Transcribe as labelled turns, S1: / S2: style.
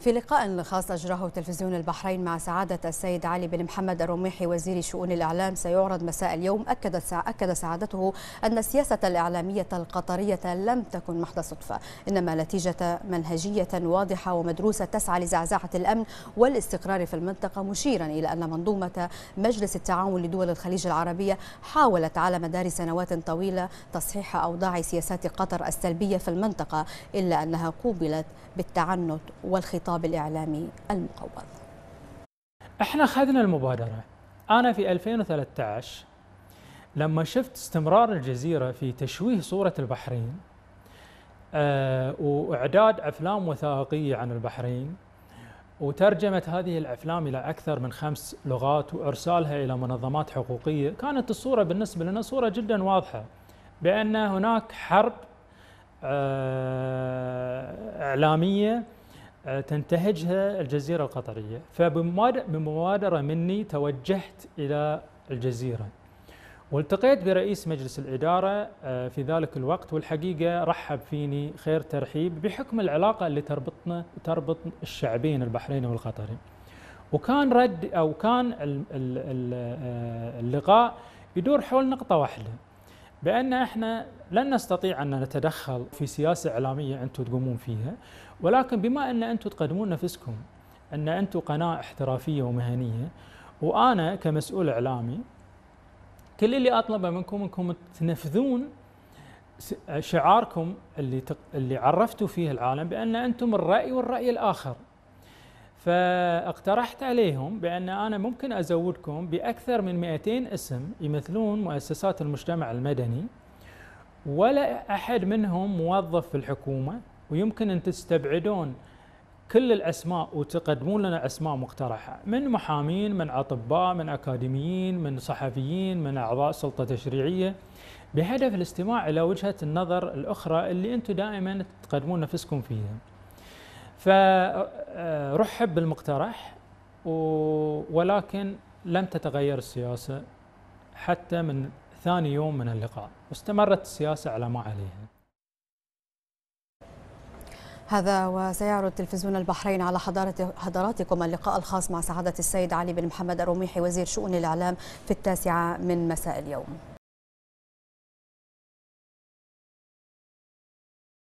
S1: في لقاء خاص أجراه تلفزيون البحرين مع سعادة السيد علي بن محمد الرميحي وزير شؤون الإعلام سيعرض مساء اليوم أكد أكد سعادته أن السياسة الإعلامية القطرية لم تكن محض صدفة إنما نتيجة منهجية واضحة ومدروسة تسعى لزعزعة الأمن والاستقرار في المنطقة مشيرا إلى أن منظومة مجلس التعاون لدول الخليج العربية حاولت على مدار سنوات طويلة تصحيح أوضاع سياسات قطر السلبية في المنطقة إلا أنها قوبلت بالتعنت والخطاب الخطاب الإعلامي المقوض
S2: احنا خذنا المبادرة أنا في 2013 لما شفت استمرار الجزيرة في تشويه صورة البحرين آه، وإعداد أفلام وثائقية عن البحرين وترجمة هذه الأفلام إلى أكثر من خمس لغات وإرسالها إلى منظمات حقوقية كانت الصورة بالنسبة لنا صورة جدا واضحة بأن هناك حرب آه، إعلامية آه، تنتهجها الجزيرة القطرية فبمبادرة مني توجهت إلى الجزيرة والتقيت برئيس مجلس الإدارة آه، في ذلك الوقت والحقيقة رحب فيني خير ترحيب بحكم العلاقة اللي تربطنا تربط الشعبين البحريني والقطري وكان رد أو كان آه، اللقاء يدور حول نقطة واحدة بأن احنا لن نستطيع أن نتدخل في سياسة إعلامية أنتم تقومون فيها ولكن بما أن أنتم تقدمون نفسكم أن أنتم قناة احترافية ومهنية وأنا كمسؤول إعلامي كل اللي أطلبه منكم أنكم تنفذون شعاركم اللي اللي عرفتوا فيه العالم بأن أنتم الرأي والرأي الآخر فاقترحت عليهم بأن أنا ممكن أزودكم بأكثر من 200 اسم يمثلون مؤسسات المجتمع المدني ولا أحد منهم موظف في الحكومة ويمكن أن تستبعدون كل الأسماء وتقدمون لنا أسماء مقترحة من محامين من أطباء من أكاديميين من صحفيين من أعضاء سلطة تشريعية بهدف الاستماع إلى وجهة النظر الأخرى اللي أنتم دائما تقدمون نفسكم فيها فرحب بالمقترح ولكن لم تتغير السياسة حتى من ثاني يوم من اللقاء واستمرت السياسة على ما عليها
S1: هذا وسيعرض تلفزيون البحرين على حضارة حضراتكم اللقاء الخاص مع سعادة السيد علي بن محمد الرميحي وزير شؤون الإعلام في التاسعة من مساء اليوم